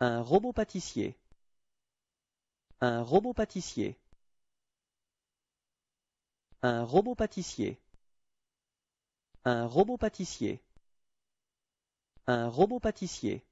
Un robot pâtissier. Un robot pâtissier. Un robot pâtissier. Un robot pâtissier. Un robot pâtissier.